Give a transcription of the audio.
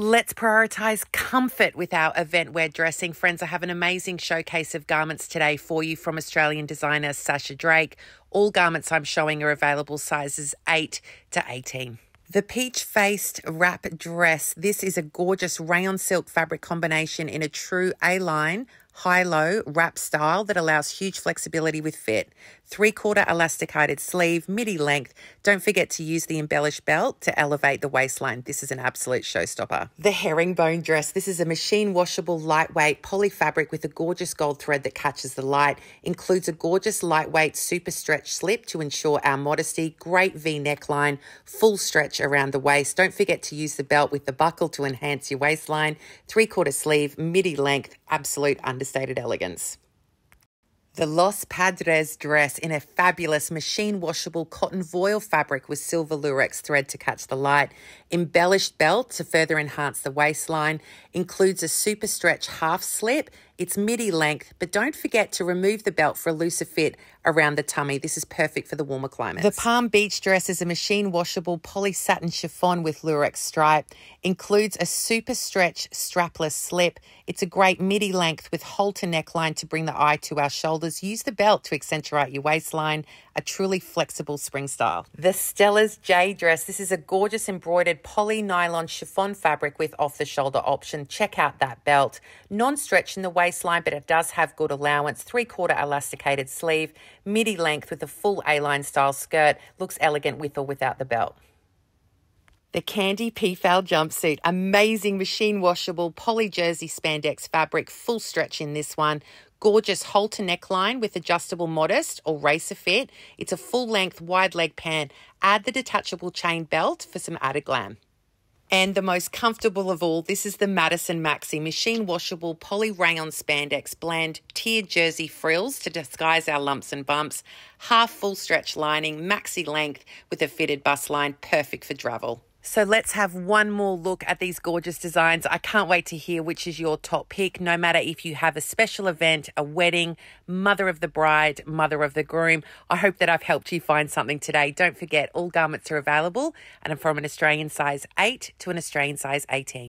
Let's prioritize comfort with our event wear dressing. Friends, I have an amazing showcase of garments today for you from Australian designer Sasha Drake. All garments I'm showing are available sizes 8 to 18. The peach faced wrap dress. This is a gorgeous rayon silk fabric combination in a true A line high low wrap style that allows huge flexibility with fit three quarter elasticated sleeve, midi length. Don't forget to use the embellished belt to elevate the waistline. This is an absolute showstopper. The herringbone dress. This is a machine washable, lightweight poly fabric with a gorgeous gold thread that catches the light. Includes a gorgeous, lightweight, super stretch slip to ensure our modesty. Great V neckline, full stretch around the waist. Don't forget to use the belt with the buckle to enhance your waistline. Three quarter sleeve, midi length, absolute understated elegance. The Los Padres dress in a fabulous machine washable cotton voile fabric with silver lurex thread to catch the light, embellished belt to further enhance the waistline, includes a super stretch half slip. It's midi length, but don't forget to remove the belt for a looser fit around the tummy. This is perfect for the warmer climates. The Palm Beach dress is a machine washable poly satin chiffon with lurex stripe, includes a super stretch strapless slip. It's a great midi length with halter neckline to bring the eye to our shoulders use the belt to accentuate your waistline, a truly flexible spring style. The Stella's J dress. This is a gorgeous embroidered poly nylon chiffon fabric with off the shoulder option. Check out that belt. Non stretch in the waistline, but it does have good allowance. Three quarter elasticated sleeve, midi length with a full A line style skirt. Looks elegant with or without the belt. The Candy PFAL jumpsuit, amazing machine washable poly jersey spandex fabric, full stretch in this one, Gorgeous halter neckline with adjustable modest or racer fit. It's a full length wide leg pant. Add the detachable chain belt for some added glam. And the most comfortable of all, this is the Madison Maxi machine washable poly rayon spandex blend, tiered jersey frills to disguise our lumps and bumps, half full stretch lining, maxi length with a fitted bust line, perfect for travel. So let's have one more look at these gorgeous designs. I can't wait to hear which is your top pick, no matter if you have a special event, a wedding, mother of the bride, mother of the groom. I hope that I've helped you find something today. Don't forget, all garments are available and are from an Australian size 8 to an Australian size 18.